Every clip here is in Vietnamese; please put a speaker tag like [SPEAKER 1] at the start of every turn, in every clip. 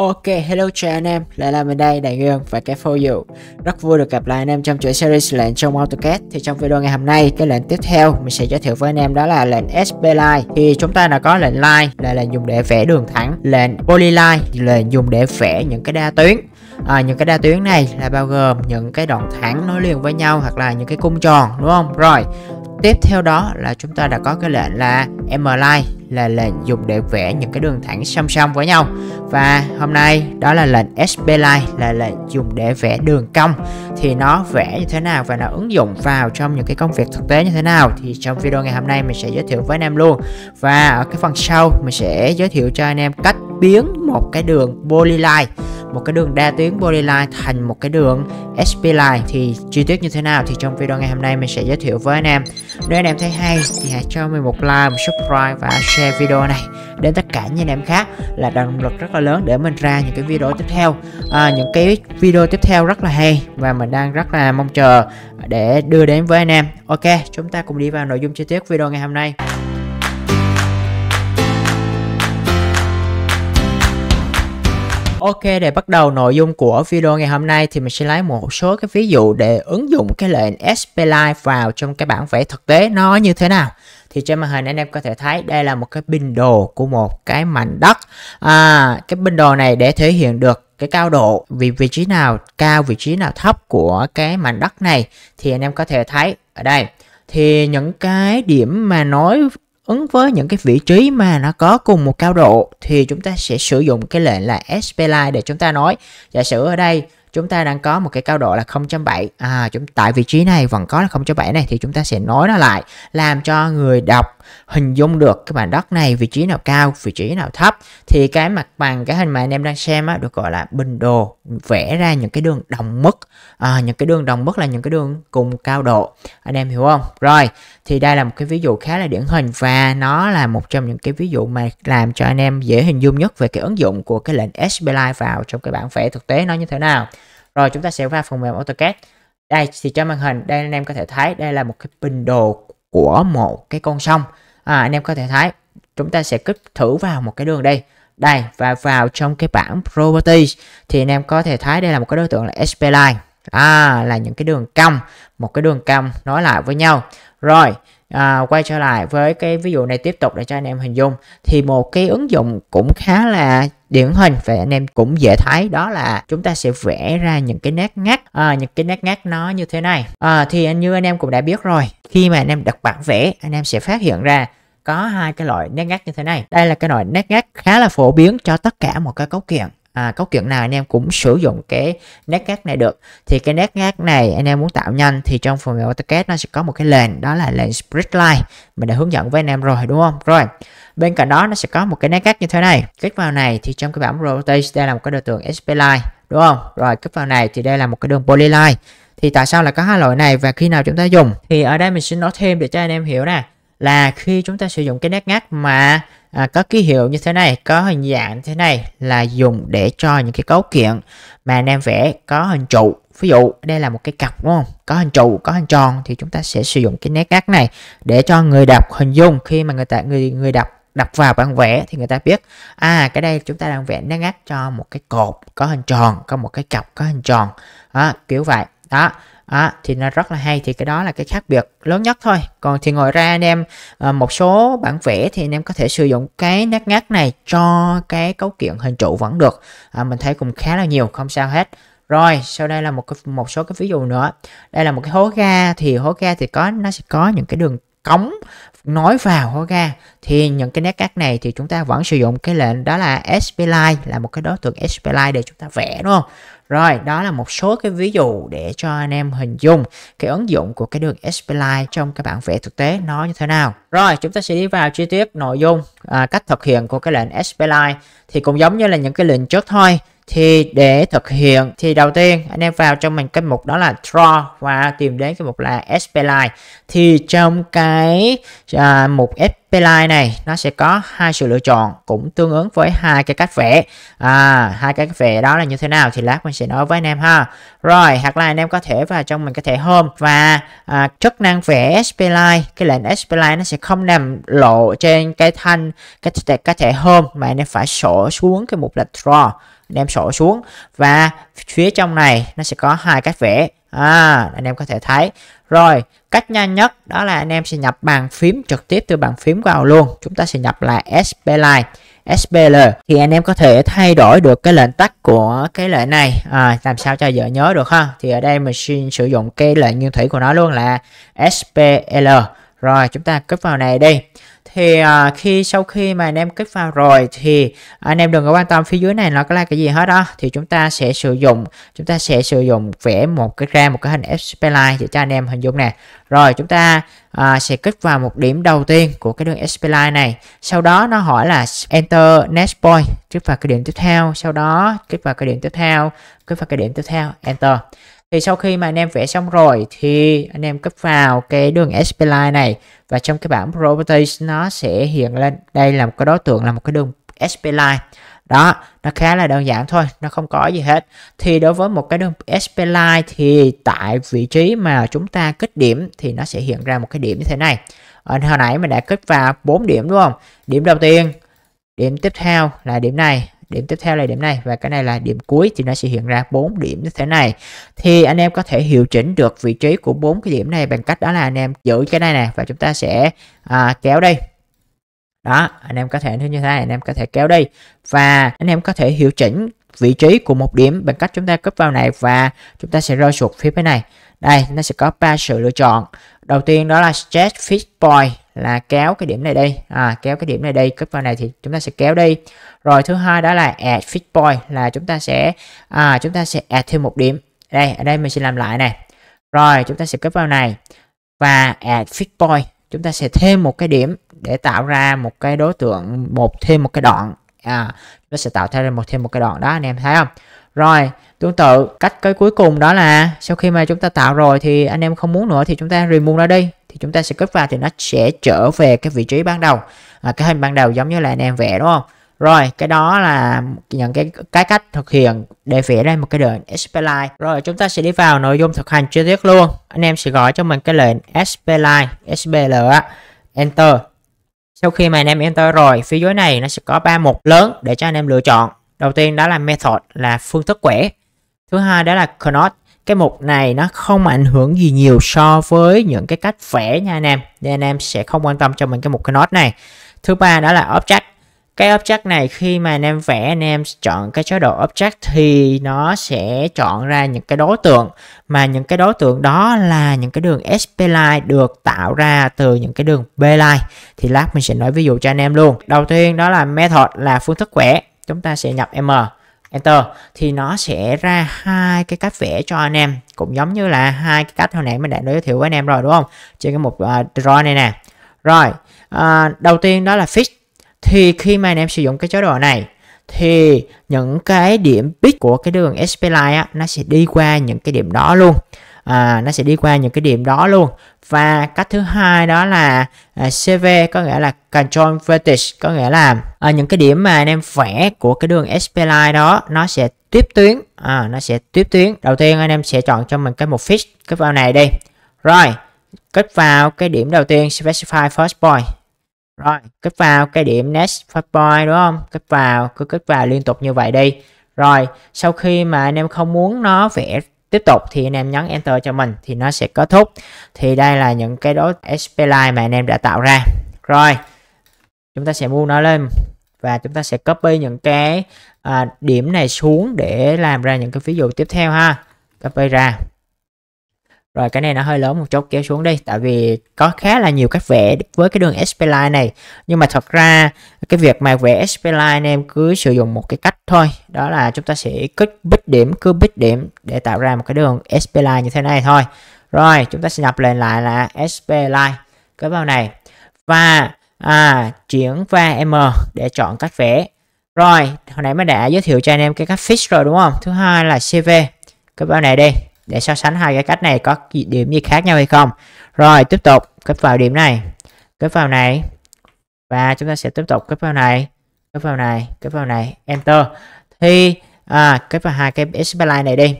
[SPEAKER 1] Ok, hello chào anh em, lại là mình đây, Đại Nguyên và cái phô dụ Rất vui được gặp lại anh em trong chuỗi series lệnh trong AutoCAD Thì trong video ngày hôm nay, cái lệnh tiếp theo mình sẽ giới thiệu với anh em đó là lệnh SP Line Thì chúng ta đã có lệnh Line là lệnh dùng để vẽ đường thẳng Lệnh Polyline là lệnh dùng để vẽ những cái đa tuyến à, những cái đa tuyến này là bao gồm những cái đoạn thẳng nối liền với nhau hoặc là những cái cung tròn đúng không rồi tiếp theo đó là chúng ta đã có cái lệnh là mline là lệnh dùng để vẽ những cái đường thẳng song song với nhau và hôm nay đó là lệnh SPline là lệnh dùng để vẽ đường cong thì nó vẽ như thế nào và nó ứng dụng vào trong những cái công việc thực tế như thế nào thì trong video ngày hôm nay mình sẽ giới thiệu với anh em luôn và ở cái phần sau mình sẽ giới thiệu cho anh em cách biến một cái đường polyline một cái đường đa tuyến Bodyline thành một cái đường SP Line thì chi tiết như thế nào thì trong video ngày hôm nay mình sẽ giới thiệu với anh em nếu anh em thấy hay thì hãy cho mình một like một subscribe và share video này đến tất cả những anh em khác là động lực rất là lớn để mình ra những cái video tiếp theo à, những cái video tiếp theo rất là hay và mình đang rất là mong chờ để đưa đến với anh em ok chúng ta cùng đi vào nội dung chi tiết video ngày hôm nay Ok, để bắt đầu nội dung của video ngày hôm nay thì mình sẽ lấy một số cái ví dụ để ứng dụng cái lệnh Spline vào trong cái bản vẽ thực tế nó như thế nào. Thì trên màn hình anh em có thể thấy đây là một cái bình đồ của một cái mảnh đất. À, cái bình đồ này để thể hiện được cái cao độ vị vị trí nào cao vị trí nào thấp của cái mảnh đất này thì anh em có thể thấy ở đây thì những cái điểm mà nói ứng với những cái vị trí mà nó có cùng một cao độ thì chúng ta sẽ sử dụng cái lệnh là SPline để chúng ta nói giả sử ở đây chúng ta đang có một cái cao độ là 0.7 à chúng tại vị trí này vẫn có là 0.7 này thì chúng ta sẽ nói nó lại làm cho người đọc hình dung được cái mảnh đất này vị trí nào cao vị trí nào thấp thì cái mặt bằng cái hình mà anh em đang xem á, được gọi là bình đồ vẽ ra những cái đường đồng mức à, những cái đường đồng mức là những cái đường cùng cao độ anh em hiểu không rồi thì đây là một cái ví dụ khá là điển hình và nó là một trong những cái ví dụ mà làm cho anh em dễ hình dung nhất về cái ứng dụng của cái lệnh SPI vào trong cái bản vẽ thực tế nó như thế nào rồi chúng ta sẽ vào phần mềm AutoCAD đây thì trên màn hình đây anh em có thể thấy đây là một cái bình đồ của một cái con sông à, anh em có thể thấy chúng ta sẽ kích thử vào một cái đường đây đây và vào trong cái bảng properties thì anh em có thể thấy đây là một cái đối tượng là SP line à, là những cái đường cong một cái đường cong nói lại với nhau rồi à, quay trở lại với cái ví dụ này tiếp tục để cho anh em hình dung thì một cái ứng dụng cũng khá là điển hình và anh em cũng dễ thấy đó là chúng ta sẽ vẽ ra những cái nét ngắt à, những cái nét ngắt nó như thế này à, thì như anh em cũng đã biết rồi khi mà anh em đặt bảng vẽ anh em sẽ phát hiện ra có hai cái loại nét ngắt như thế này đây là cái loại nét ngắt khá là phổ biến cho tất cả một cái cấu kiện à, cấu kiện nào anh em cũng sử dụng cái nét gác này được thì cái nét gác này anh em muốn tạo nhanh thì trong phần mềm AutoCAD nó sẽ có một cái lệnh đó là lệnh split line mình đã hướng dẫn với anh em rồi đúng không rồi bên cạnh đó nó sẽ có một cái nét gác như thế này kết vào này thì trong cái bảng Rotate đây là một cái đường tượng SP line đúng không rồi kết vào này thì đây là một cái đường Polyline thì tại sao là có hai loại này và khi nào chúng ta dùng thì ở đây mình sẽ nói thêm để cho anh em hiểu nè là khi chúng ta sử dụng cái nét ngắt mà à, có ký hiệu như thế này có hình dạng như thế này là dùng để cho những cái cấu kiện mà anh em vẽ có hình trụ ví dụ đây là một cái cặp đúng không có hình trụ có hình tròn thì chúng ta sẽ sử dụng cái nét ngắt này để cho người đọc hình dung khi mà người ta người người đọc đọc vào bản vẽ thì người ta biết à cái đây chúng ta đang vẽ nét ngắt cho một cái cột có hình tròn có một cái cặp có hình tròn đó, kiểu vậy đó à, thì nó rất là hay thì cái đó là cái khác biệt lớn nhất thôi còn thì ngồi ra anh em à, một số bản vẽ thì anh em có thể sử dụng cái nét ngắt này cho cái cấu kiện hình trụ vẫn được à, mình thấy cũng khá là nhiều không sao hết rồi sau đây là một một số cái ví dụ nữa đây là một cái hố ga thì hố ga thì có nó sẽ có những cái đường cống nói vào hố ra thì những cái nét cắt này thì chúng ta vẫn sử dụng cái lệnh đó là spline là một cái đối tượng spline để chúng ta vẽ đúng không? Rồi, đó là một số cái ví dụ để cho anh em hình dung cái ứng dụng của cái đường spline trong các bạn vẽ thực tế nó như thế nào. Rồi, chúng ta sẽ đi vào chi tiết nội dung, à, cách thực hiện của cái lệnh spline thì cũng giống như là những cái lệnh trước thôi thì để thực hiện thì đầu tiên anh em vào trong mình cái mục đó là draw và tìm đến cái mục là spline thì trong cái à, mục spline này nó sẽ có hai sự lựa chọn cũng tương ứng với hai cái cách vẽ à hai cái cách vẽ đó là như thế nào thì lát mình sẽ nói với anh em ha rồi hoặc là anh em có thể vào trong mình có thể home và à, chức năng vẽ spline cái lệnh spline nó sẽ không nằm lộ trên cái thanh cái cái thể home mà anh em phải sổ xuống cái mục là draw đem sổ xuống và phía trong này nó sẽ có hai cách vẽ à, anh em có thể thấy rồi cách nhanh nhất đó là anh em sẽ nhập bàn phím trực tiếp từ bàn phím vào luôn chúng ta sẽ nhập là SP SPL thì anh em có thể thay đổi được cái lệnh tắt của cái lệnh này à, làm sao cho dễ nhớ được ha thì ở đây mình xin sử dụng cái lệnh nguyên thủy của nó luôn là SPL rồi chúng ta cấp vào này đi thì à, khi sau khi mà anh em kích vào rồi thì anh em đừng có quan tâm phía dưới này nó có là cái gì hết đó thì chúng ta sẽ sử dụng chúng ta sẽ sử dụng vẽ một cái ra một cái hình SP để cho anh em hình dung nè rồi chúng ta à, sẽ kích vào một điểm đầu tiên của cái đường SP này sau đó nó hỏi là enter next point kích vào cái điểm tiếp theo sau đó kích vào cái điểm tiếp theo kích vào cái điểm tiếp theo enter thì sau khi mà anh em vẽ xong rồi thì anh em cấp vào cái đường spline này và trong cái bảng properties nó sẽ hiện lên đây là một cái đối tượng là một cái đường spline đó nó khá là đơn giản thôi nó không có gì hết thì đối với một cái đường spline thì tại vị trí mà chúng ta kích điểm thì nó sẽ hiện ra một cái điểm như thế này ở hồi nãy mình đã kích vào 4 điểm đúng không điểm đầu tiên điểm tiếp theo là điểm này điểm tiếp theo là điểm này và cái này là điểm cuối thì nó sẽ hiện ra bốn điểm như thế này thì anh em có thể hiệu chỉnh được vị trí của bốn cái điểm này bằng cách đó là anh em giữ cái này nè và chúng ta sẽ à, kéo đây đó anh em có thể như thế này anh em có thể kéo đi và anh em có thể hiệu chỉnh vị trí của một điểm bằng cách chúng ta cúp vào này và chúng ta sẽ rơi xuống phía bên này đây nó sẽ có ba sự lựa chọn đầu tiên đó là stretch fit point là kéo cái điểm này đây à, kéo cái điểm này đây cấp vào này thì chúng ta sẽ kéo đi rồi thứ hai đó là add fixed point là chúng ta sẽ à, chúng ta sẽ add thêm một điểm đây ở đây mình sẽ làm lại này rồi chúng ta sẽ cấp vào này và add fixed point chúng ta sẽ thêm một cái điểm để tạo ra một cái đối tượng một thêm một cái đoạn à, chúng sẽ tạo ra một thêm một cái đoạn đó anh em thấy không rồi tương tự cách cái cuối cùng đó là sau khi mà chúng ta tạo rồi thì anh em không muốn nữa thì chúng ta remove nó đi chúng ta sẽ cất vào thì nó sẽ trở về cái vị trí ban đầu à, cái hình ban đầu giống như là anh em vẽ đúng không rồi cái đó là những cái cái cách thực hiện để vẽ ra một cái lệnh SPLine rồi chúng ta sẽ đi vào nội dung thực hành chi tiết luôn anh em sẽ gọi cho mình cái lệnh SPLine SPL Enter sau khi mà anh em enter rồi phía dưới này nó sẽ có ba mục lớn để cho anh em lựa chọn đầu tiên đó là method là phương thức quẻ thứ hai đó là cannot cái mục này nó không ảnh hưởng gì nhiều so với những cái cách vẽ nha anh em nên anh em sẽ không quan tâm cho mình cái mục cái nốt này thứ ba đó là object cái object này khi mà anh em vẽ anh em chọn cái chế độ object thì nó sẽ chọn ra những cái đối tượng mà những cái đối tượng đó là những cái đường SP line được tạo ra từ những cái đường B line thì lát mình sẽ nói ví dụ cho anh em luôn đầu tiên đó là method là phương thức vẽ chúng ta sẽ nhập M enter thì nó sẽ ra hai cái cách vẽ cho anh em cũng giống như là hai cái cách hồi nãy mình đã giới thiệu với anh em rồi đúng không trên cái mục uh, draw này nè rồi uh, đầu tiên đó là fix thì khi mà anh em sử dụng cái chế độ này thì những cái điểm pick của cái đường SP line á, nó sẽ đi qua những cái điểm đó luôn à, nó sẽ đi qua những cái điểm đó luôn và cách thứ hai đó là à, CV có nghĩa là control vertex có nghĩa là à, những cái điểm mà anh em vẽ của cái đường SP line đó nó sẽ tiếp tuyến à, nó sẽ tiếp tuyến đầu tiên anh em sẽ chọn cho mình cái một fix cái vào này đi rồi kết vào cái điểm đầu tiên specify first point rồi kết vào cái điểm next first point đúng không kết vào cứ kết vào liên tục như vậy đi rồi sau khi mà anh em không muốn nó vẽ tiếp tục thì anh em nhấn enter cho mình thì nó sẽ kết thúc thì đây là những cái đốt sp line mà anh em đã tạo ra rồi chúng ta sẽ mua nó lên và chúng ta sẽ copy những cái à, điểm này xuống để làm ra những cái ví dụ tiếp theo ha copy ra rồi cái này nó hơi lớn một chút kéo xuống đi tại vì có khá là nhiều cách vẽ với cái đường SP line này nhưng mà thật ra cái việc mà vẽ SP line em cứ sử dụng một cái cách thôi đó là chúng ta sẽ kích bích điểm cứ bích điểm để tạo ra một cái đường SP line như thế này thôi rồi chúng ta sẽ nhập lên lại là SP line cái vào này và à, chuyển va M để chọn cách vẽ rồi hồi nãy mới đã giới thiệu cho anh em cái cách fix rồi đúng không thứ hai là CV cái vào này đi để so sánh hai cái cách này có điểm gì khác nhau hay không rồi tiếp tục cấp vào điểm này cấp vào này và chúng ta sẽ tiếp tục cấp vào này cấp vào này cấp vào này enter thì à, cấp vào hai cái spline này đi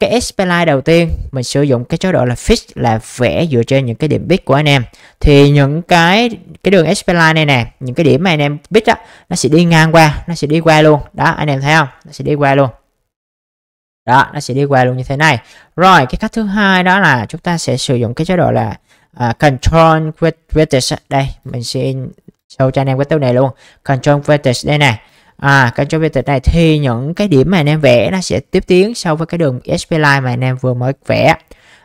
[SPEAKER 1] cái spline đầu tiên mình sử dụng cái chế độ là fix là vẽ dựa trên những cái điểm bit của anh em thì những cái cái đường spline này nè những cái điểm mà anh em bit á nó sẽ đi ngang qua nó sẽ đi qua luôn đó anh em thấy không nó sẽ đi qua luôn đó nó sẽ đi qua luôn như thế này rồi cái cách thứ hai đó là chúng ta sẽ sử dụng cái chế độ là uh, control vertex đây mình sẽ show cho anh em cái tiêu này luôn control vertex đây này à control vertex này thì những cái điểm mà anh em vẽ nó sẽ tiếp tiến so với cái đường sp line mà anh em vừa mới vẽ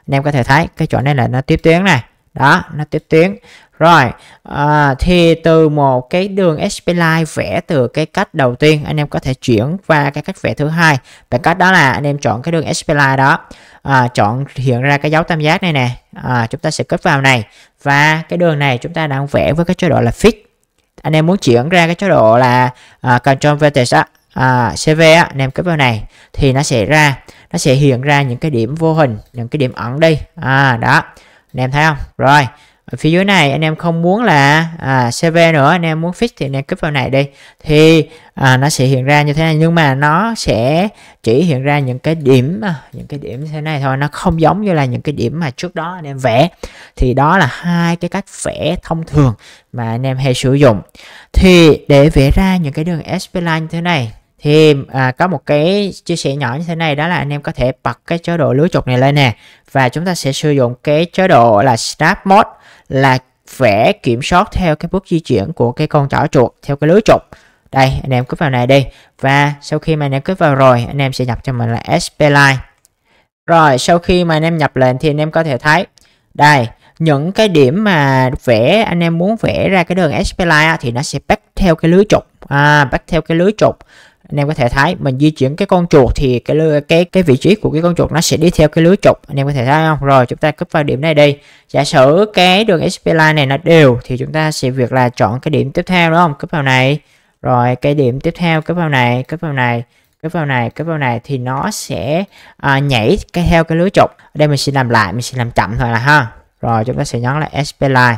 [SPEAKER 1] anh em có thể thấy cái chỗ này là nó tiếp tiến này đó nó tiếp tiến rồi, à, thì từ một cái đường spline vẽ từ cái cách đầu tiên, anh em có thể chuyển qua cái cách vẽ thứ hai. Bằng cách đó là anh em chọn cái đường spline đó, à, chọn hiện ra cái dấu tam giác này nè. À, chúng ta sẽ cấp vào này và cái đường này chúng ta đang vẽ với cái chế độ là fix. Anh em muốn chuyển ra cái chế độ là à, control vertex á, à, CV á, anh em cấp vào này thì nó sẽ ra, nó sẽ hiện ra những cái điểm vô hình, những cái điểm ẩn đi. À, đó, anh em thấy không? Rồi ở phía dưới này anh em không muốn là à, CV nữa anh em muốn fix thì anh em cúp vào này đi thì à, nó sẽ hiện ra như thế này nhưng mà nó sẽ chỉ hiện ra những cái điểm à, những cái điểm như thế này thôi nó không giống như là những cái điểm mà trước đó anh em vẽ thì đó là hai cái cách vẽ thông thường mà anh em hay sử dụng thì để vẽ ra những cái đường SP line như thế này thì à, có một cái chia sẻ nhỏ như thế này đó là anh em có thể bật cái chế độ lưới trục này lên nè và chúng ta sẽ sử dụng cái chế độ là Snap Mode là vẽ kiểm soát theo cái bước di chuyển của cái con chỏ chuột theo cái lưới trục đây anh em cứ vào này đi và sau khi mà anh em cứ vào rồi anh em sẽ nhập cho mình là spline. rồi sau khi mà anh em nhập lệnh thì anh em có thể thấy đây những cái điểm mà vẽ anh em muốn vẽ ra cái đường spline thì nó sẽ bắt theo cái lưới trục à bắt theo cái lưới trục anh em có thể thấy mình di chuyển cái con chuột thì cái cái cái vị trí của cái con chuột nó sẽ đi theo cái lưới trục anh em có thể thấy không rồi chúng ta cấp vào điểm này đi giả sử cái đường SP line này nó đều thì chúng ta sẽ việc là chọn cái điểm tiếp theo đúng không cấp vào này rồi cái điểm tiếp theo cấp vào này cấp vào này cấp vào này cấp vào này thì nó sẽ à, nhảy cái theo cái lưới trục ở đây mình sẽ làm lại mình sẽ làm chậm thôi là ha rồi chúng ta sẽ nhấn là SP line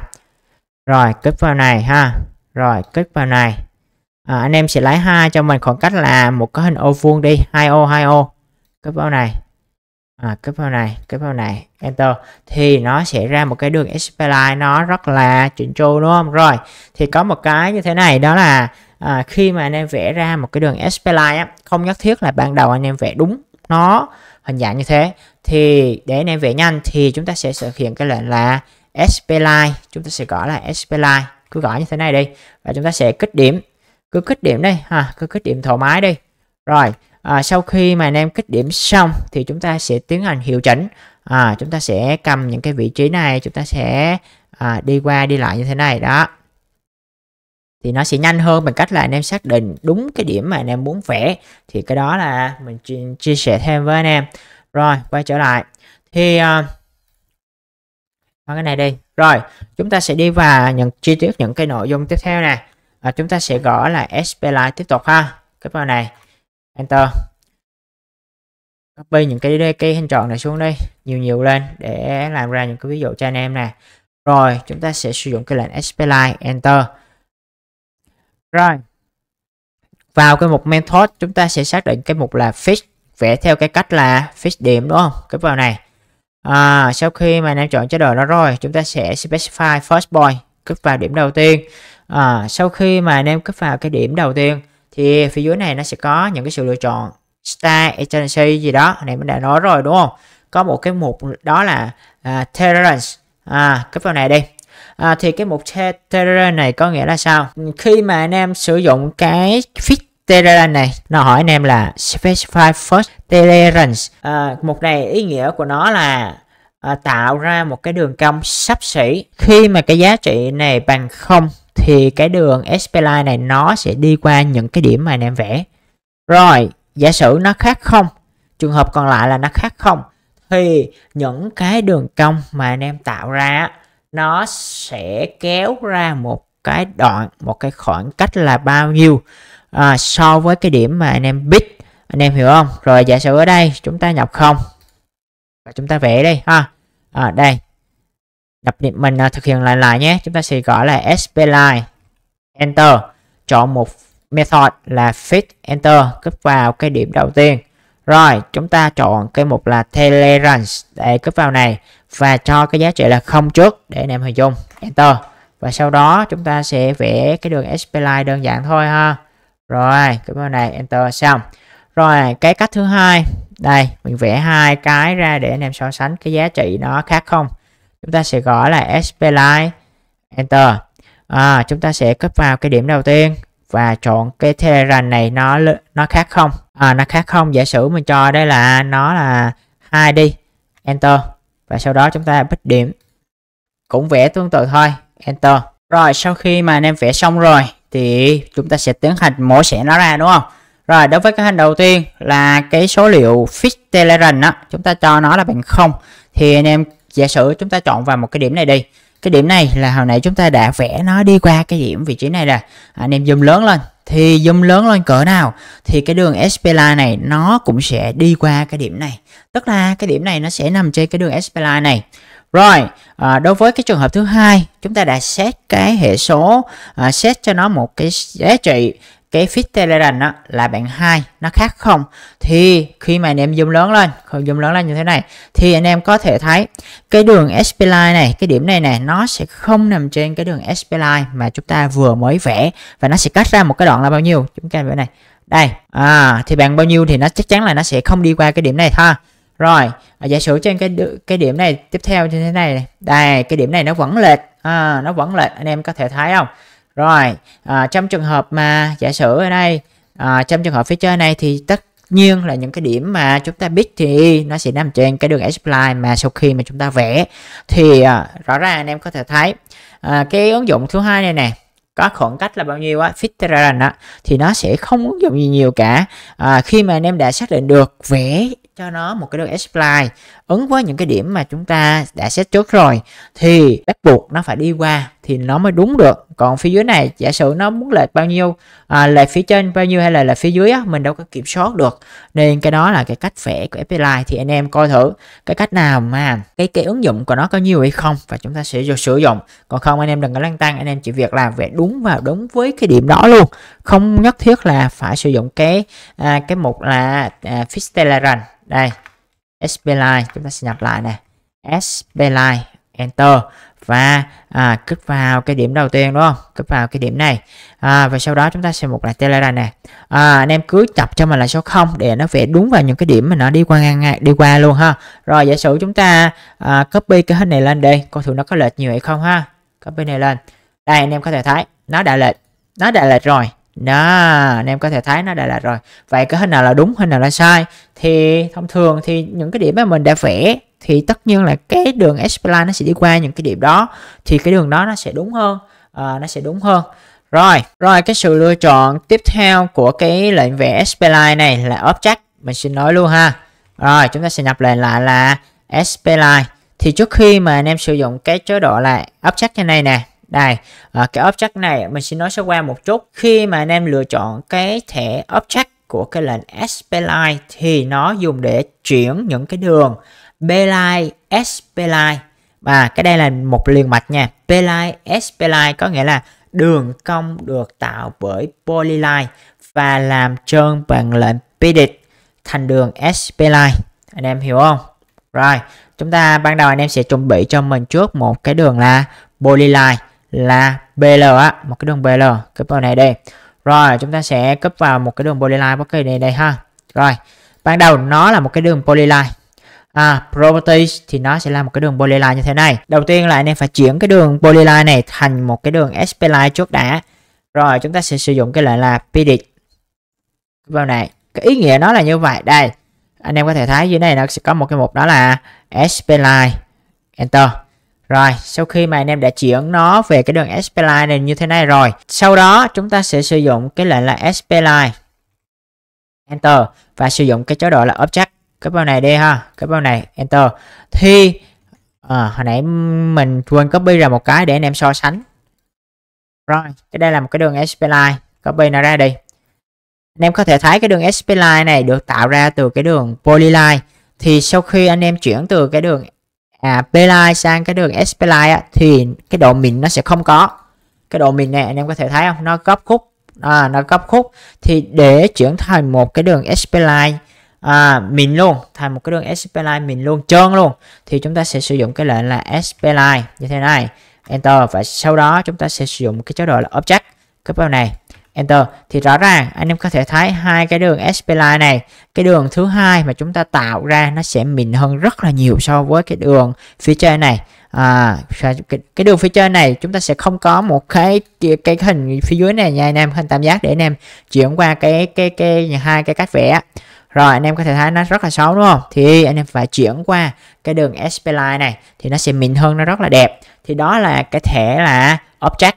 [SPEAKER 1] rồi cấp vào này ha rồi cấp vào này à, anh em sẽ lấy hai cho mình khoảng cách là một cái hình ô vuông đi hai ô hai ô cấp vào này à, cấp vào này cấp vào này enter thì nó sẽ ra một cái đường SPLine nó rất là chỉnh chu đúng không rồi thì có một cái như thế này đó là à, khi mà anh em vẽ ra một cái đường SPLine không nhất thiết là ban đầu anh em vẽ đúng nó hình dạng như thế thì để anh em vẽ nhanh thì chúng ta sẽ thực hiện cái lệnh là SPLine chúng ta sẽ gọi là SPLine cứ gọi như thế này đi và chúng ta sẽ kích điểm cứ kích điểm đây ha cứ kích điểm thoải mái đi rồi à, sau khi mà anh em kích điểm xong thì chúng ta sẽ tiến hành hiệu chỉnh à, chúng ta sẽ cầm những cái vị trí này chúng ta sẽ à, đi qua đi lại như thế này đó thì nó sẽ nhanh hơn bằng cách là anh em xác định đúng cái điểm mà anh em muốn vẽ thì cái đó là mình chia, chia sẻ thêm với anh em rồi quay trở lại thì à, cái này đi rồi chúng ta sẽ đi vào những chi tiết những cái nội dung tiếp theo này và ờ, chúng ta sẽ gõ là SPLine tiếp tục ha cái vào này enter copy những cái cái hình tròn này xuống đây nhiều nhiều lên để làm ra những cái ví dụ cho anh em nè rồi chúng ta sẽ sử dụng cái lệnh SPLine enter rồi vào cái mục method chúng ta sẽ xác định cái mục là fix vẽ theo cái cách là fix điểm đúng không cái vào này à, sau khi mà anh em chọn chế độ đó rồi chúng ta sẽ specify first point kích vào điểm đầu tiên à, sau khi mà anh em kích vào cái điểm đầu tiên thì phía dưới này nó sẽ có những cái sự lựa chọn Star Agency gì đó này mình đã nói rồi đúng không có một cái mục đó là à, Tolerance à, kích vào này đi à, thì cái mục Terrain này có nghĩa là sao khi mà anh em sử dụng cái fit Terrain này nó hỏi anh em là specify first tolerance à, mục này ý nghĩa của nó là à, tạo ra một cái đường cong sắp xỉ khi mà cái giá trị này bằng không thì cái đường SP line này nó sẽ đi qua những cái điểm mà anh em vẽ. Rồi, giả sử nó khác không? Trường hợp còn lại là nó khác không? Thì những cái đường cong mà anh em tạo ra nó sẽ kéo ra một cái đoạn, một cái khoảng cách là bao nhiêu à, so với cái điểm mà anh em biết. Anh em hiểu không? Rồi giả sử ở đây chúng ta nhập không và chúng ta vẽ đây ha. À, đây đập định mình uh, thực hiện lại lại nhé chúng ta sẽ gọi là spline enter chọn một method là fit enter cấp vào cái điểm đầu tiên rồi chúng ta chọn cái mục là tolerance để cấp vào này và cho cái giá trị là không trước để anh em hình dung enter và sau đó chúng ta sẽ vẽ cái đường spline đơn giản thôi ha rồi cấp vào này enter xong rồi cái cách thứ hai đây mình vẽ hai cái ra để anh em so sánh cái giá trị nó khác không chúng ta sẽ gọi là SP Line Enter à, chúng ta sẽ cấp vào cái điểm đầu tiên và chọn cái Telegram này nó nó khác không à, nó khác không giả sử mình cho đây là nó là hai đi Enter và sau đó chúng ta bích điểm cũng vẽ tương tự thôi Enter rồi sau khi mà anh em vẽ xong rồi thì chúng ta sẽ tiến hành mổ xẻ nó ra đúng không rồi đối với cái hình đầu tiên là cái số liệu fix telegram đó chúng ta cho nó là bằng không thì anh em giả sử chúng ta chọn vào một cái điểm này đi cái điểm này là hồi nãy chúng ta đã vẽ nó đi qua cái điểm vị trí này là anh em zoom lớn lên thì zoom lớn lên cỡ nào thì cái đường SP line này nó cũng sẽ đi qua cái điểm này tức là cái điểm này nó sẽ nằm trên cái đường SP line này rồi à, đối với cái trường hợp thứ hai chúng ta đã xét cái hệ số à, xét cho nó một cái giá trị cái feed telegram đó là bạn hai nó khác không thì khi mà anh em zoom lớn lên zoom lớn lên như thế này thì anh em có thể thấy cái đường SP line này cái điểm này này nó sẽ không nằm trên cái đường SP line mà chúng ta vừa mới vẽ và nó sẽ cắt ra một cái đoạn là bao nhiêu chúng ta vẽ này đây à thì bạn bao nhiêu thì nó chắc chắn là nó sẽ không đi qua cái điểm này thôi rồi à, giả sử trên cái cái điểm này tiếp theo như thế này đây cái điểm này nó vẫn lệch à, nó vẫn lệch anh em có thể thấy không rồi, à, trong trường hợp mà giả sử ở đây, à, trong trường hợp phía trên này thì tất nhiên là những cái điểm mà chúng ta biết thì nó sẽ nằm trên cái đường S-Spline mà sau khi mà chúng ta vẽ thì à, rõ ràng anh em có thể thấy à, cái ứng dụng thứ hai này nè có khoảng cách là bao nhiêu á fit ra rằng á thì nó sẽ không ứng dụng gì nhiều cả à, khi mà anh em đã xác định được vẽ cho nó một cái đường S-Spline ứng với những cái điểm mà chúng ta đã xét trước rồi thì bắt buộc nó phải đi qua thì nó mới đúng được còn phía dưới này giả sử nó muốn lệch bao nhiêu à, lệch phía trên bao nhiêu hay là lệch phía dưới á, mình đâu có kiểm soát được nên cái đó là cái cách vẽ của FPLine thì anh em coi thử cái cách nào mà cái cái ứng dụng của nó có nhiều hay không và chúng ta sẽ sử dụng còn không anh em đừng có lăng tăng anh em chỉ việc làm vẽ đúng và đúng với cái điểm đó luôn không nhất thiết là phải sử dụng cái à, cái mục là à, fix tolerance đây SPLine chúng ta sẽ nhập lại nè SPLine Enter và à, kích vào cái điểm đầu tiên đúng không kích vào cái điểm này à, và sau đó chúng ta sẽ một lại telegram này à, anh em cứ chập cho mình là số 0 để nó vẽ đúng vào những cái điểm mà nó đi qua ngang ngang đi qua luôn ha rồi giả sử chúng ta à, copy cái hình này lên đi coi thử nó có lệch nhiều hay không ha copy này lên đây anh em có thể thấy nó đã lệch nó đã lệch rồi đó anh em có thể thấy nó đã lệch rồi vậy cái hình nào là đúng hình nào là sai thì thông thường thì những cái điểm mà mình đã vẽ thì tất nhiên là cái đường S-Plan nó sẽ đi qua những cái điểm đó thì cái đường đó nó sẽ đúng hơn à, nó sẽ đúng hơn rồi rồi cái sự lựa chọn tiếp theo của cái lệnh vẽ SPLine này là object mình xin nói luôn ha rồi chúng ta sẽ nhập lệnh lại là SPLine thì trước khi mà anh em sử dụng cái chế độ là object như này nè đây à, cái object này mình xin nói sơ qua một chút khi mà anh em lựa chọn cái thẻ object của cái lệnh SPLine thì nó dùng để chuyển những cái đường Beeline S Beeline và cái đây là một liền mạch nha Beeline S Beeline có nghĩa là đường cong được tạo bởi polyline và làm trơn bằng lệnh PDIC thành đường S Beeline anh em hiểu không rồi chúng ta ban đầu anh em sẽ chuẩn bị cho mình trước một cái đường là polyline là BL á một cái đường BL cấp vào này đi rồi chúng ta sẽ cấp vào một cái đường polyline bất kỳ này đây ha rồi ban đầu nó là một cái đường polyline à, properties thì nó sẽ là một cái đường polyline như thế này đầu tiên là anh em phải chuyển cái đường polyline này thành một cái đường sp trước đã rồi chúng ta sẽ sử dụng cái loại là pdit vào này cái ý nghĩa nó là như vậy đây anh em có thể thấy dưới này nó sẽ có một cái mục đó là sp enter rồi, sau khi mà anh em đã chuyển nó về cái đường SPLine này như thế này rồi. Sau đó chúng ta sẽ sử dụng cái lệnh là SPLine. Enter và sử dụng cái chế độ là Object cái bao này đi ha cái bao này enter thì à, hồi nãy mình quên copy ra một cái để anh em so sánh rồi cái đây là một cái đường sp line copy nó ra đi anh em có thể thấy cái đường sp line này được tạo ra từ cái đường polyline thì sau khi anh em chuyển từ cái đường à, p line sang cái đường sp line thì cái độ mịn nó sẽ không có cái độ mịn này anh em có thể thấy không nó gấp khúc à, nó gấp khúc thì để chuyển thành một cái đường sp line à, mình luôn thành một cái đường spline line mình luôn trơn luôn thì chúng ta sẽ sử dụng cái lệnh là spline như thế này enter và sau đó chúng ta sẽ sử dụng cái chế độ là object cấp vào này enter thì rõ ràng anh em có thể thấy hai cái đường spline này cái đường thứ hai mà chúng ta tạo ra nó sẽ mịn hơn rất là nhiều so với cái đường phía trên này à, cái, cái đường phía trên này chúng ta sẽ không có một cái cái, cái hình phía dưới này nha anh em hình tam giác để anh em chuyển qua cái cái, cái hai cái cách vẽ rồi anh em có thể thấy nó rất là xấu đúng không thì anh em phải chuyển qua cái đường SP line này thì nó sẽ mịn hơn nó rất là đẹp thì đó là cái thẻ là object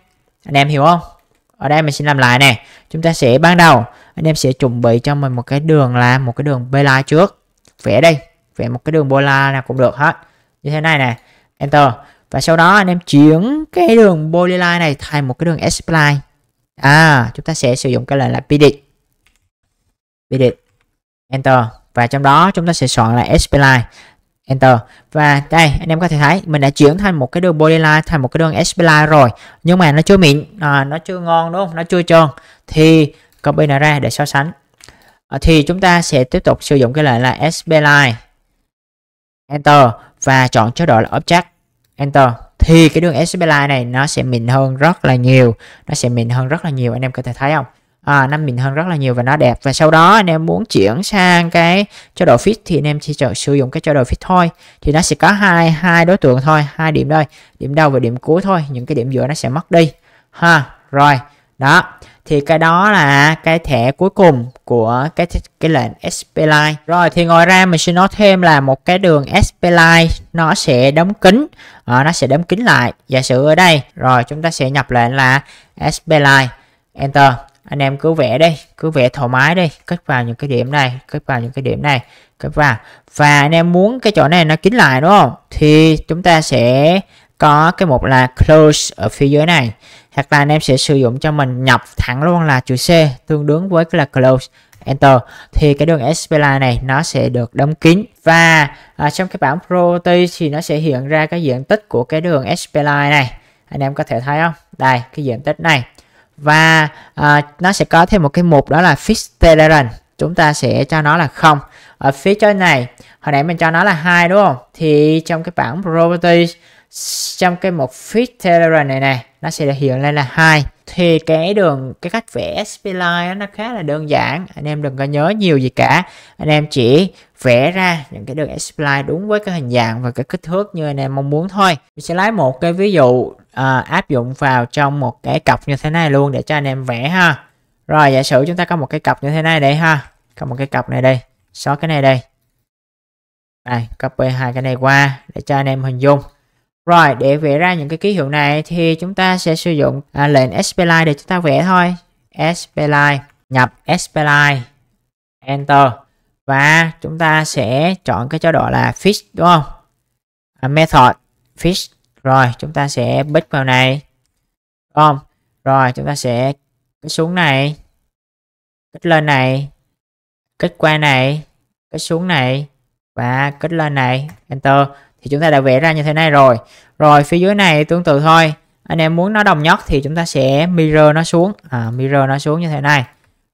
[SPEAKER 1] anh em hiểu không ở đây mình sẽ làm lại nè chúng ta sẽ ban đầu anh em sẽ chuẩn bị cho mình một cái đường là một cái đường line trước vẽ đây vẽ một cái đường bola nào cũng được hết như thế này nè enter và sau đó anh em chuyển cái đường polyline này thành một cái đường line à chúng ta sẽ sử dụng cái lệnh là, là pdit pdit enter và trong đó chúng ta sẽ chọn là spline Enter và đây anh em có thể thấy mình đã chuyển thành một cái đường bodyline thành một cái đường spline rồi nhưng mà nó chưa mịn à, nó chưa ngon đúng không nó chưa tròn thì copy nó ra để so sánh à, thì chúng ta sẽ tiếp tục sử dụng cái lệnh là spline Enter và chọn chế độ là object Enter thì cái đường spline này nó sẽ mịn hơn rất là nhiều nó sẽ mịn hơn rất là nhiều anh em có thể thấy không à, 5 mình hơn rất là nhiều và nó đẹp và sau đó anh em muốn chuyển sang cái cho độ fit thì anh em chỉ chọn sử dụng cái cho độ fit thôi thì nó sẽ có hai hai đối tượng thôi hai điểm đây điểm đầu và điểm cuối thôi những cái điểm giữa nó sẽ mất đi ha rồi đó thì cái đó là cái thẻ cuối cùng của cái cái lệnh SP Line rồi thì ngoài ra mình sẽ nói thêm là một cái đường SP Line nó sẽ đóng kín à, nó sẽ đóng kín lại giả sử ở đây rồi chúng ta sẽ nhập lệnh là SP Line enter anh em cứ vẽ đây cứ vẽ thoải mái đây cắt vào những cái điểm này cắt vào những cái điểm này cắt vào và anh em muốn cái chỗ này nó kín lại đúng không thì chúng ta sẽ có cái mục là close ở phía dưới này hoặc là anh em sẽ sử dụng cho mình nhập thẳng luôn là chữ C tương đương với cái là close enter thì cái đường SPLine này nó sẽ được đóng kín và à, trong cái bảng property thì nó sẽ hiện ra cái diện tích của cái đường SPLine này anh em có thể thấy không đây cái diện tích này và à, nó sẽ có thêm một cái mục đó là fixed tolerance chúng ta sẽ cho nó là không ở phía trên này hồi nãy mình cho nó là hai đúng không thì trong cái bảng properties trong cái mục feed Telegram này này nó sẽ hiện lên là hai thì cái đường cái cách vẽ SP line nó khá là đơn giản anh em đừng có nhớ nhiều gì cả anh em chỉ vẽ ra những cái đường SP line đúng với cái hình dạng và cái kích thước như anh em mong muốn thôi mình sẽ lấy một cái ví dụ à, áp dụng vào trong một cái cọc như thế này luôn để cho anh em vẽ ha rồi giả sử chúng ta có một cái cọc như thế này đây ha có một cái cọc này đây xóa cái này đây đây copy hai cái này qua để cho anh em hình dung rồi, để vẽ ra những cái ký hiệu này thì chúng ta sẽ sử dụng à, lệnh spline để chúng ta vẽ thôi. spline nhập spline enter và chúng ta sẽ chọn cái chế độ là fix đúng không? À, method fix rồi chúng ta sẽ bích vào này đúng không? Rồi chúng ta sẽ cái xuống này kích lên này kích qua này kích xuống này và kích lên này enter thì chúng ta đã vẽ ra như thế này rồi rồi phía dưới này tương tự thôi anh em muốn nó đồng nhất thì chúng ta sẽ mirror nó xuống à, mirror nó xuống như thế này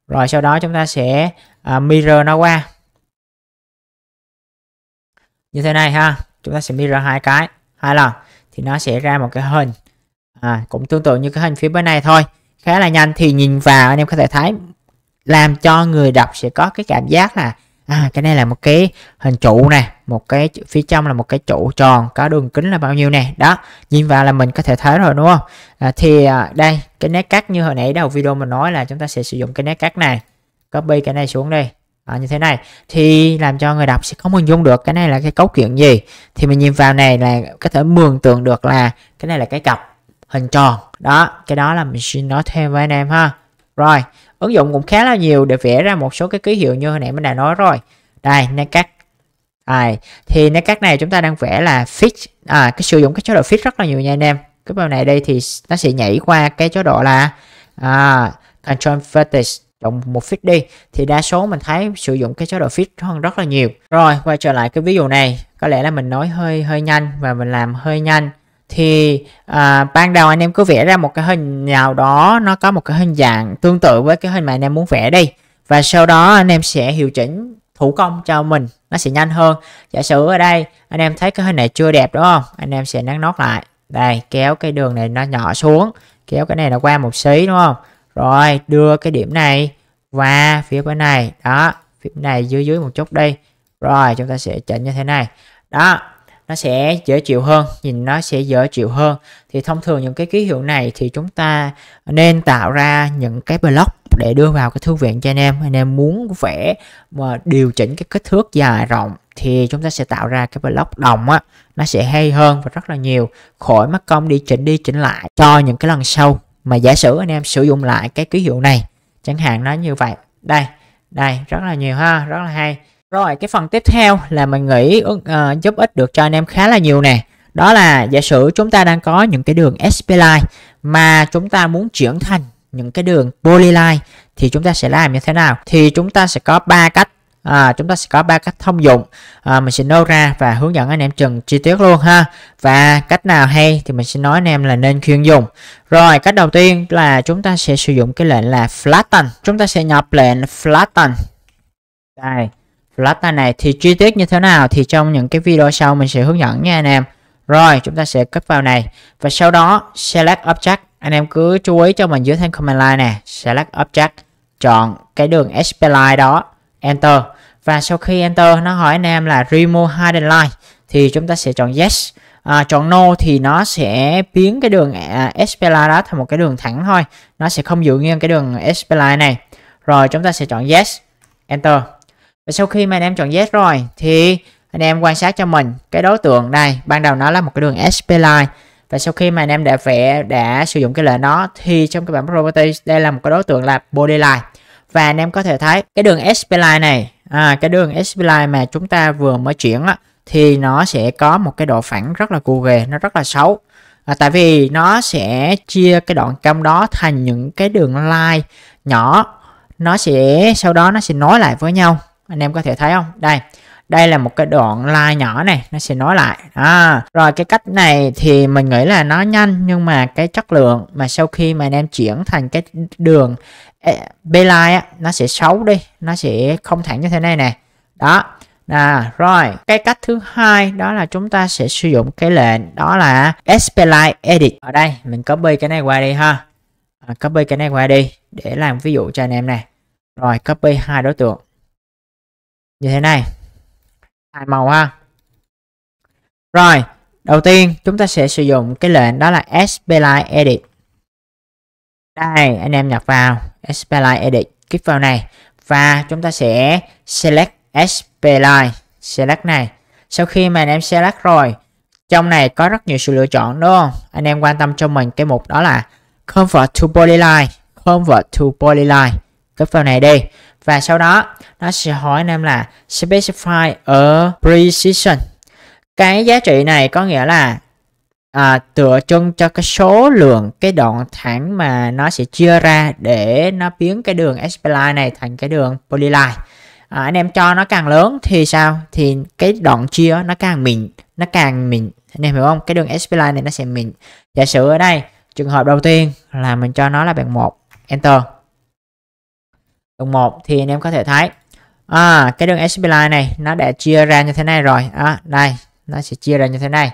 [SPEAKER 1] rồi sau đó chúng ta sẽ à, mirror nó qua như thế này ha chúng ta sẽ mirror hai cái hai lần thì nó sẽ ra một cái hình à, cũng tương tự như cái hình phía bên này thôi khá là nhanh thì nhìn vào anh em có thể thấy làm cho người đọc sẽ có cái cảm giác là à, cái này là một cái hình trụ này một cái phía trong là một cái trụ tròn có đường kính là bao nhiêu nè đó nhìn vào là mình có thể thấy rồi đúng không à, thì à, đây cái nét cắt như hồi nãy đầu video mình nói là chúng ta sẽ sử dụng cái nét cắt này copy cái này xuống đây à, như thế này thì làm cho người đọc sẽ không hình dung được cái này là cái cấu kiện gì thì mình nhìn vào này là có thể mường tượng được là cái này là cái cặp hình tròn đó cái đó là mình xin nói thêm với anh em ha rồi ứng dụng cũng khá là nhiều để vẽ ra một số cái ký hiệu như hồi nãy mình đã nói rồi đây nên cắt, à, thì nên cắt này chúng ta đang vẽ là fit à, cái sử dụng cái chế độ fit rất là nhiều nha anh em cái bài này đây thì nó sẽ nhảy qua cái chế độ là à, control vertex động một feed đi thì đa số mình thấy sử dụng cái chế độ feed hơn rất là nhiều rồi quay trở lại cái ví dụ này có lẽ là mình nói hơi hơi nhanh và mình làm hơi nhanh thì à, ban đầu anh em cứ vẽ ra một cái hình nào đó nó có một cái hình dạng tương tự với cái hình mà anh em muốn vẽ đi và sau đó anh em sẽ hiệu chỉnh thủ công cho mình nó sẽ nhanh hơn giả sử ở đây anh em thấy cái hình này chưa đẹp đúng không anh em sẽ nắn nót lại đây kéo cái đường này nó nhỏ xuống kéo cái này nó qua một xí đúng không rồi đưa cái điểm này qua phía bên này đó phía này dưới dưới một chút đi rồi chúng ta sẽ chỉnh như thế này đó nó sẽ dễ chịu hơn nhìn nó sẽ dễ chịu hơn thì thông thường những cái ký hiệu này thì chúng ta nên tạo ra những cái block để đưa vào cái thư viện cho anh em anh em muốn vẽ mà điều chỉnh cái kích thước dài rộng thì chúng ta sẽ tạo ra cái block đồng á nó sẽ hay hơn và rất là nhiều khỏi mất công đi chỉnh đi chỉnh lại cho những cái lần sau mà giả sử anh em sử dụng lại cái ký hiệu này chẳng hạn nó như vậy đây đây rất là nhiều ha rất là hay rồi cái phần tiếp theo là mình nghĩ uh, giúp ích được cho anh em khá là nhiều nè. Đó là giả sử chúng ta đang có những cái đường SP line mà chúng ta muốn chuyển thành những cái đường polyline thì chúng ta sẽ làm như thế nào? Thì chúng ta sẽ có ba cách à, chúng ta sẽ có ba cách thông dụng à, mình sẽ nêu ra và hướng dẫn anh em chừng chi tiết luôn ha và cách nào hay thì mình sẽ nói anh em là nên khuyên dùng rồi cách đầu tiên là chúng ta sẽ sử dụng cái lệnh là flatten chúng ta sẽ nhập lệnh flatten đây Plata này thì chi tiết như thế nào thì trong những cái video sau mình sẽ hướng dẫn nha anh em. Rồi chúng ta sẽ cấp vào này và sau đó select object. Anh em cứ chú ý cho mình dưới thanh command line nè, select object, chọn cái đường spline đó, enter. Và sau khi enter nó hỏi anh em là remove hidden line thì chúng ta sẽ chọn yes. À, chọn no thì nó sẽ biến cái đường à, spline đó thành một cái đường thẳng thôi. Nó sẽ không giữ nguyên cái đường spline này. Rồi chúng ta sẽ chọn yes, enter. Và sau khi mà anh em chọn Z rồi thì anh em quan sát cho mình cái đối tượng đây ban đầu nó là một cái đường SP line và sau khi mà anh em đã vẽ đã sử dụng cái lệnh nó thì trong cái bản properties đây là một cái đối tượng là body line và anh em có thể thấy cái đường SP line này à, cái đường SP line mà chúng ta vừa mới chuyển á, thì nó sẽ có một cái độ phẳng rất là cù ghề nó rất là xấu à, tại vì nó sẽ chia cái đoạn cong đó thành những cái đường line nhỏ nó sẽ sau đó nó sẽ nối lại với nhau anh em có thể thấy không đây đây là một cái đoạn line nhỏ này nó sẽ nói lại à, rồi cái cách này thì mình nghĩ là nó nhanh nhưng mà cái chất lượng mà sau khi mà anh em chuyển thành cái đường B-line nó sẽ xấu đi nó sẽ không thẳng như thế này nè đó À, rồi, cái cách thứ hai đó là chúng ta sẽ sử dụng cái lệnh đó là SPLine Edit. Ở đây mình copy cái này qua đi ha. À, copy cái này qua đi để làm ví dụ cho anh em này. Rồi, copy hai đối tượng như thế này hai màu ha rồi đầu tiên chúng ta sẽ sử dụng cái lệnh đó là spline edit đây anh em nhập vào spline edit click vào này và chúng ta sẽ select spline select này sau khi mà anh em select rồi trong này có rất nhiều sự lựa chọn đúng không anh em quan tâm cho mình cái mục đó là convert to polyline convert to polyline cấp vào này đi và sau đó nó sẽ hỏi anh em là specify a precision cái giá trị này có nghĩa là à, tựa trưng cho cái số lượng cái đoạn thẳng mà nó sẽ chia ra để nó biến cái đường spline này thành cái đường polyline à, anh em cho nó càng lớn thì sao thì cái đoạn chia nó càng mịn nó càng mịn anh em hiểu không cái đường spline này nó sẽ mịn giả sử ở đây trường hợp đầu tiên là mình cho nó là bằng một enter Đồng 1 thì anh em có thể thấy à, cái đường spline này nó đã chia ra như thế này rồi. À, đây, nó sẽ chia ra như thế này.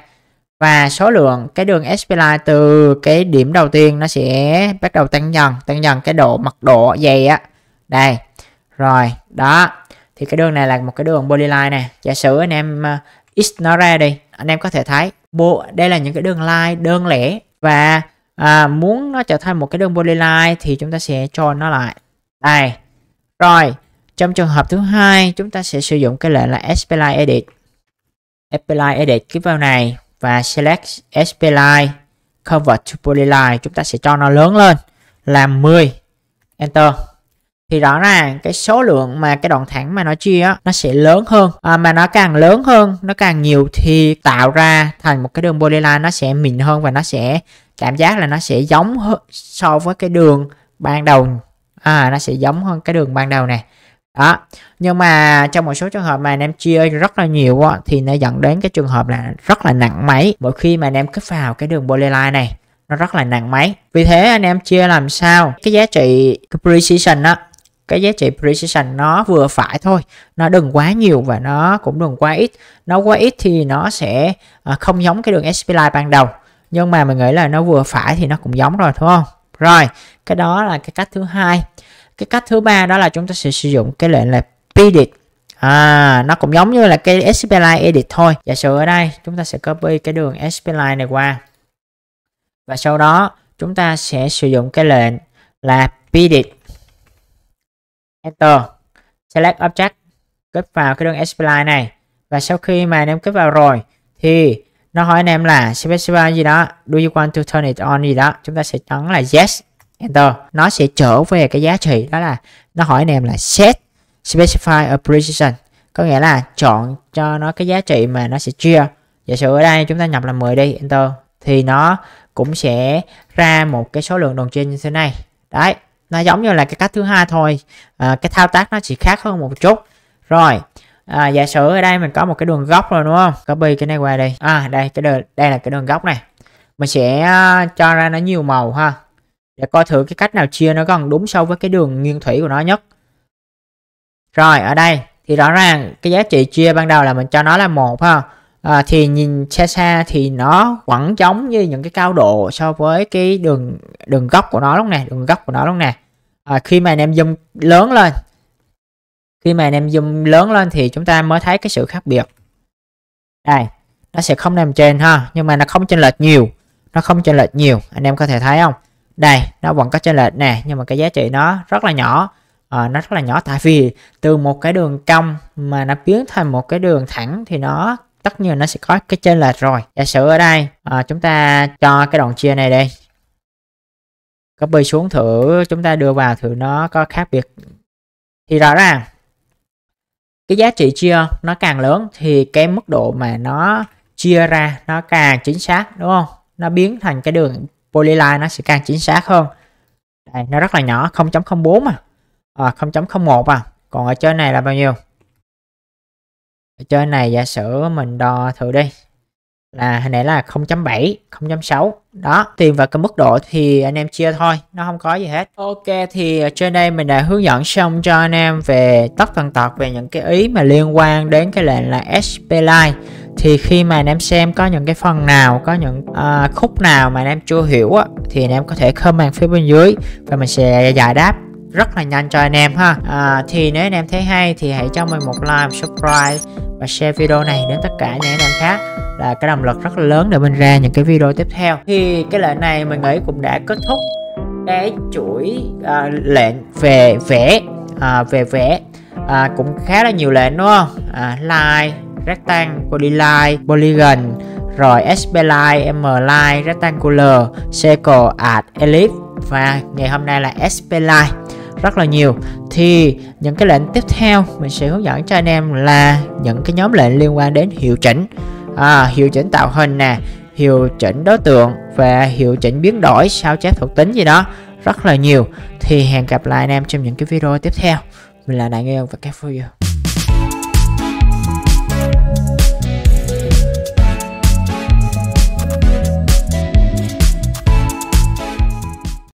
[SPEAKER 1] Và số lượng cái đường spline từ cái điểm đầu tiên nó sẽ bắt đầu tăng dần, tăng dần cái độ mật độ dày á. Đây. Rồi, đó. Thì cái đường này là một cái đường polyline này. Giả sử anh em uh, x nó ra đi, anh em có thể thấy bộ đây là những cái đường line đơn lẻ và à, muốn nó trở thành một cái đường polyline thì chúng ta sẽ cho nó lại. Đây rồi, trong trường hợp thứ hai chúng ta sẽ sử dụng cái lệnh là spline edit. Spline edit cái vào này và select spline convert to polyline chúng ta sẽ cho nó lớn lên là 10 enter thì rõ ràng cái số lượng mà cái đoạn thẳng mà nó chia á nó sẽ lớn hơn à, mà nó càng lớn hơn nó càng nhiều thì tạo ra thành một cái đường polyline nó sẽ mịn hơn và nó sẽ cảm giác là nó sẽ giống hơn so với cái đường ban đầu à, nó sẽ giống hơn cái đường ban đầu này đó nhưng mà trong một số trường hợp mà anh em chia rất là nhiều á, thì nó dẫn đến cái trường hợp là rất là nặng máy mỗi khi mà anh em kích vào cái đường polyline này nó rất là nặng máy vì thế anh em chia làm sao cái giá trị precision á cái giá trị precision nó vừa phải thôi nó đừng quá nhiều và nó cũng đừng quá ít nó quá ít thì nó sẽ à, không giống cái đường sp line ban đầu nhưng mà mình nghĩ là nó vừa phải thì nó cũng giống rồi đúng không rồi, cái đó là cái cách thứ hai. Cái cách thứ ba đó là chúng ta sẽ sử dụng cái lệnh là edit. À, nó cũng giống như là cái Spline edit thôi. Giả sử ở đây chúng ta sẽ copy cái đường Spline này qua. Và sau đó chúng ta sẽ sử dụng cái lệnh là edit. Enter. Select object. Kết vào cái đường Spline này. Và sau khi mà anh em kết vào rồi thì nó hỏi anh em là specify gì đó do you want to turn it on gì đó chúng ta sẽ nhấn là yes enter nó sẽ trở về cái giá trị đó là nó hỏi anh em là set specify a precision có nghĩa là chọn cho nó cái giá trị mà nó sẽ chia giả sử ở đây chúng ta nhập là 10 đi enter thì nó cũng sẽ ra một cái số lượng đồng trên như thế này đấy nó giống như là cái cách thứ hai thôi à, cái thao tác nó chỉ khác hơn một chút rồi à, giả sử ở đây mình có một cái đường góc rồi đúng không copy cái này qua đi à đây cái đường đây là cái đường góc này mình sẽ à, cho ra nó nhiều màu ha để coi thử cái cách nào chia nó gần đúng so với cái đường nghiêng thủy của nó nhất rồi ở đây thì rõ ràng cái giá trị chia ban đầu là mình cho nó là một ha à, thì nhìn xa xa thì nó vẫn giống như những cái cao độ so với cái đường đường góc của nó lúc này đường góc của nó lúc này à, khi mà anh em zoom lớn lên khi mà anh em zoom lớn lên thì chúng ta mới thấy cái sự khác biệt đây nó sẽ không nằm trên ha nhưng mà nó không chênh lệch nhiều nó không chênh lệch nhiều anh em có thể thấy không đây nó vẫn có chênh lệch nè nhưng mà cái giá trị nó rất là nhỏ à, nó rất là nhỏ tại vì từ một cái đường cong mà nó biến thành một cái đường thẳng thì nó tất nhiên nó sẽ có cái chênh lệch rồi giả sử ở đây à, chúng ta cho cái đoạn chia này đi copy xuống thử chúng ta đưa vào thử nó có khác biệt thì rõ ràng cái giá trị chia nó càng lớn thì cái mức độ mà nó chia ra nó càng chính xác đúng không nó biến thành cái đường polyline nó sẽ càng chính xác hơn Đây, nó rất là nhỏ 0.04 mà à, 0.01 ờ, à còn ở trên này là bao nhiêu ở trên này giả sử mình đo thử đi là hồi nãy là 0.7, 0.6 đó tìm vào cái mức độ thì anh em chia thôi nó không có gì hết ok thì trên đây mình đã hướng dẫn xong cho anh em về tất tần tật về những cái ý mà liên quan đến cái lệnh là SP line thì khi mà anh em xem có những cái phần nào có những uh, khúc nào mà anh em chưa hiểu á, thì anh em có thể comment phía bên dưới và mình sẽ giải đáp rất là nhanh cho anh em ha à, thì nếu anh em thấy hay thì hãy cho mình một like subscribe và share video này đến tất cả những anh em khác là cái động lực rất là lớn để mình ra những cái video tiếp theo thì cái lệnh này mình nghĩ cũng đã kết thúc cái chuỗi à, lệnh về vẽ à, về vẽ à, cũng khá là nhiều lệnh đúng không à, line rectangle polyline polygon rồi sp line, spline mline rectangular circle art, ellipse và ngày hôm nay là sp line rất là nhiều thì những cái lệnh tiếp theo mình sẽ hướng dẫn cho anh em là những cái nhóm lệnh liên quan đến hiệu chỉnh à, hiệu chỉnh tạo hình nè hiệu chỉnh đối tượng và hiệu chỉnh biến đổi sao chép thuộc tính gì đó rất là nhiều thì hẹn gặp lại anh em trong những cái video tiếp theo mình là đại nguyên và các video